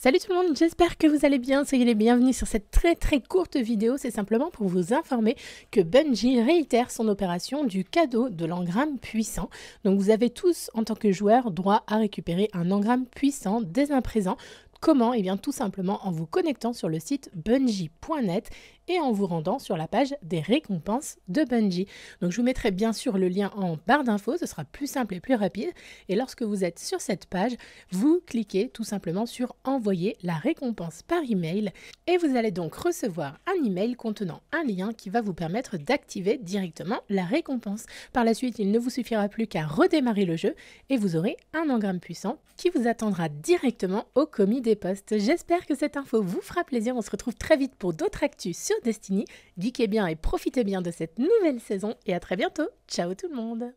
Salut tout le monde, j'espère que vous allez bien, soyez les bienvenus sur cette très très courte vidéo, c'est simplement pour vous informer que Bungie réitère son opération du cadeau de l'engramme puissant. Donc vous avez tous en tant que joueur droit à récupérer un engramme puissant dès à présent Comment Eh bien tout simplement en vous connectant sur le site bungie.net et en vous rendant sur la page des récompenses de Bungie. Donc je vous mettrai bien sûr le lien en barre d'infos, ce sera plus simple et plus rapide. Et lorsque vous êtes sur cette page, vous cliquez tout simplement sur envoyer la récompense par email et vous allez donc recevoir un email contenant un lien qui va vous permettre d'activer directement la récompense. Par la suite, il ne vous suffira plus qu'à redémarrer le jeu et vous aurez un engramme puissant qui vous attendra directement au commis des postes. J'espère que cette info vous fera plaisir. On se retrouve très vite pour d'autres actus sur Destiny. Diquez bien et profitez bien de cette nouvelle saison et à très bientôt. Ciao tout le monde